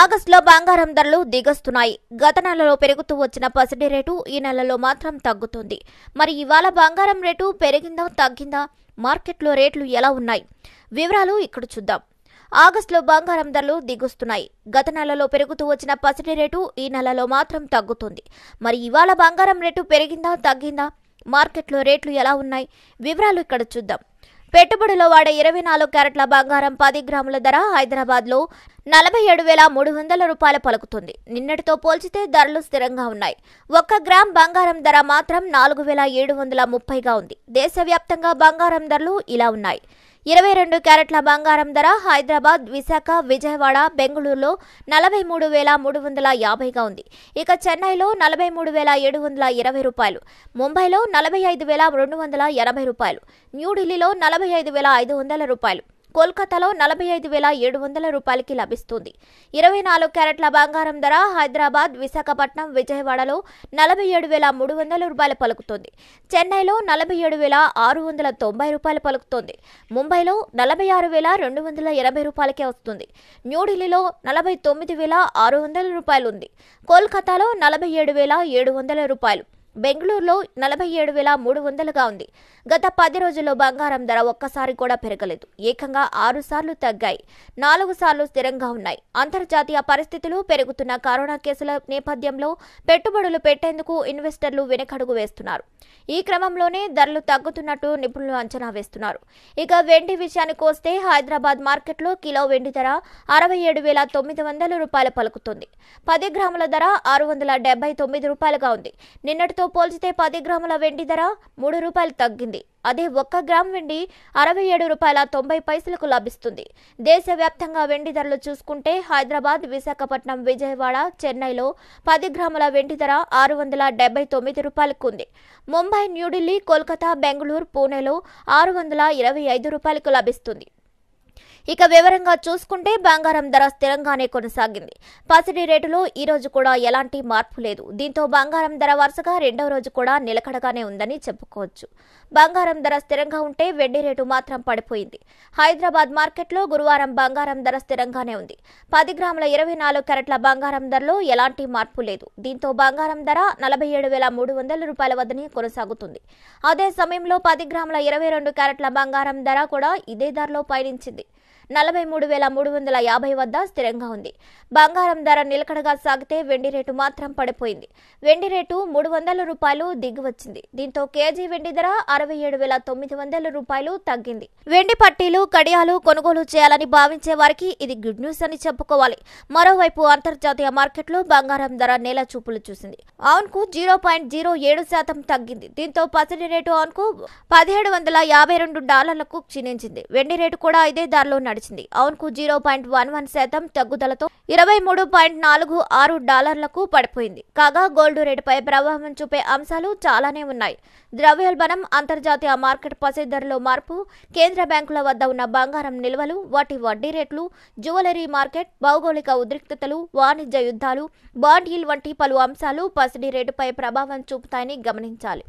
ఆగస్టులో బంగారం ధరలు దిగస్తున్నాయి గత నెలలో పెరుగుతూ వచ్చిన పసిడి రేటు ఈ నెలలో మాత్రం తగ్గుతుంది మరి ఇవాళ బంగారం రేటు పెరిగిందా తగ్గిందా మార్కెట్లో రేట్లు ఎలా ఉన్నాయి వివరాలు ఇక్కడ చూద్దాం ఆగస్టులో బంగారం ధరలు దిగుస్తున్నాయి గత నెలలో పెరుగుతూ వచ్చిన పసిడి రేటు ఈ నెలలో మాత్రం తగ్గుతుంది మరి ఇవాళ బంగారం రేటు పెరిగిందా తగ్గిందా మార్కెట్లో రేట్లు ఎలా ఉన్నాయి వివరాలు ఇక్కడ చూద్దాం పెట్టుబడిలో వాడే ఇరవై నాలుగు క్యారెట్ల బంగారం పది గ్రాముల ధర హైదరాబాద్లో నలభై ఏడు వేల మూడు వందల రూపాయలు పలుకుతుంది నిన్నటితో పోల్చితే ధరలు స్థిరంగా ఉన్నాయి ఒక్క గ్రామ్ బంగారం ధర మాత్రం నాలుగు వేల ఏడు వందల ముప్పైగా ఉంది దేశవ్యాప్తంగా బంగారం ధరలు ఇలా ఉన్నాయి ఇరవై రెండు క్యారెట్ల బంగారం ధర హైదరాబాద్ విశాఖ విజయవాడ బెంగళూరులో నలభై మూడు వేల మూడు వందల యాభైగా ఉంది ఇక చెన్నైలో నలభై మూడు వేల ఏడు వందల ఇరవై రూపాయలు ముంబైలో నలభై ఐదు వేల రెండు వందల ఎనభై రూపాయలు న్యూఢిల్లీలో నలభై ఐదు వేల ఐదు వందల రూపాయలు కోల్కతాలో నలభై ఐదు వేల ఏడు వందల రూపాయలకి లభిస్తుంది ఇరవై నాలుగు క్యారెట్ల బంగారం ధర హైదరాబాద్ విశాఖపట్నం విజయవాడలో నలభై ఏడు వేల మూడు వందల రూపాయలు పలుకుతుంది చెన్నైలో నలభై ఏడు వేల ఆరు వందల తొంభై రూపాయలు పలుకుతుంది ముంబైలో నలభై ఆరు వేల రెండు వందల ఎనభై రూపాయలకే వస్తుంది న్యూఢిల్లీలో నలభై తొమ్మిది వేల ఆరు వందల రూపాయలు ఉంది కోల్కతాలో నలభై ఏడు వేల ఏడు వందల రూపాయలు బెంగళూరులో నలభై ఏడు వేల మూడు వందలుగా ఉంది గత పది రోజుల్లో బంగారం ధర ఒక్కసారి కూడా పెరగలేదు ఏకంగా ఆరు సార్లు తగ్గాయి నాలుగు సార్లు స్థిరంగా ఉన్నాయి అంతర్జాతీయ పరిస్థితులు పెరుగుతున్న కరోనా కేసుల నేపథ్యంలో పెట్టుబడులు పెట్టేందుకు ఇన్వెస్టర్లు వెనకడుగు వేస్తున్నారు ఈ క్రమంలోనే ధరలు తగ్గుతున్నట్టు నిపుణులు అంచనా వేస్తున్నారు ఇక వెండి విషయానికి వస్తే హైదరాబాద్ మార్కెట్లో కిలో వెండి ధర అరవై ఏడు వేల తొమ్మిది వందల రూపాయలు పలుకుతుంది పది గ్రాముల ధర ఆరు వందల డెబ్బై తొమ్మిది రూపాయలుగా ఉంది నిన్నటితో గతంతో పోల్చితే పది గ్రాముల వెండి ధర మూడు రూపాయలు తగ్గింది అదే ఒక్క గ్రామ్ వెండి అరవై ఏడు రూపాయల తొంభై పైసలకు లభిస్తుంది దేశవ్యాప్తంగా వెండి ధరలు చూసుకుంటే హైదరాబాద్ విశాఖపట్నం విజయవాడ చెన్నైలో పది గ్రాముల వెండి ధర ఆరు వందల డెబ్బై తొమ్మిది రూపాయలకు ఉంది ముంబై న్యూఢిల్లీ కోల్కతా బెంగళూరు పూణేలో ఆరు వందల ఇరవై ఐదు రూపాయలకు లభిస్తుంది ఇక వివరంగా చూసుకుంటే బంగారం ధర స్థిరంగానే కొనసాగింది పసిడి రేటులో ఈ రోజు కూడా ఎలాంటి మార్పు లేదు దీంతో బంగారం ధర వరుసగా రెండవ రోజు కూడా నిలకడగానే ఉందని చెప్పుకోవచ్చు బంగారం ధర స్థిరంగా ఉంటే వెండి రేటు మాత్రం పడిపోయింది హైదరాబాద్ మార్కెట్లో గురువారం బంగారం ధర స్థిరంగానే ఉంది పది గ్రాముల ఇరవై నాలుగు క్యారెట్ల బంగారం ధరలో ఎలాంటి మార్పు లేదు దీంతో బంగారం ధర నలభై ఏడు వేల మూడు వందల రూపాయల వద్దని కొనసాగుతుంది అదే సమయంలో పది గ్రాముల ఇరవై రెండు క్యారెట్ల బంగారం ధర కూడా ఇదే ధరలో పయనించింది నలభై మూడు వేల మూడు వందల యాభై వద్ద స్థిరంగా ఉంది బంగారం ధర నిలకడగా సాగితే వెండి రేటు మాత్రం పడిపోయింది వెండి రేటు మూడు వందల రూపాయలు దిగువచ్చింది దీంతో కేజీ వెండి ధర అరవై ఏడు వేల తొమ్మిది వందల రూపాయలు తగ్గింది వెండి పట్టీలు కడియాలు కొనుగోలు చేయాలని భావించే వారికి ఇది గుడ్ న్యూస్ అని చెప్పుకోవాలి మరోవైపు అంతర్జాతీయ మార్కెట్లో బంగారం ధర నేల చూపులు చూసింది ఆన్కు జీరో పాయింట్ జీరో ఏడు శాతం తగ్గింది దీంతో పసిడి రేటు ఆన్కు పదిహేడు వందల యాభై రెండు డాలర్లకు క్షీణించింది వెండి రేటు కూడా ఇదే దారిలో నడిచింది అవున్కు జీరో పాయింట్ వన్ వన్ శాతం తగ్గుదలతో ఇరవై మూడు పాయింట్ నాలుగు ఆరు డాలర్లకు పడిపోయింది కాగా గోల్డ్ రేటుపై ప్రభావం చూపే అంశాలు చాలానే ఉన్నాయి ద్రవ్యోల్బణం అంతర్జాతీయ మార్కెట్ పసిధరలో మార్పు కేంద్ర బ్యాంకుల వద్ద ఉన్న బంగారం నిల్వలు వాటి వడ్డీ రేట్లు జ్యువెలరీ మార్కెట్ భౌగోళిక ఉద్రిక్తతలు వాణిజ్య యుద్ధాలు బాండ్ వంటి పలు అంశాలు పసిడి రేటుపై ప్రభావం చూపుతాయని గమనించాలి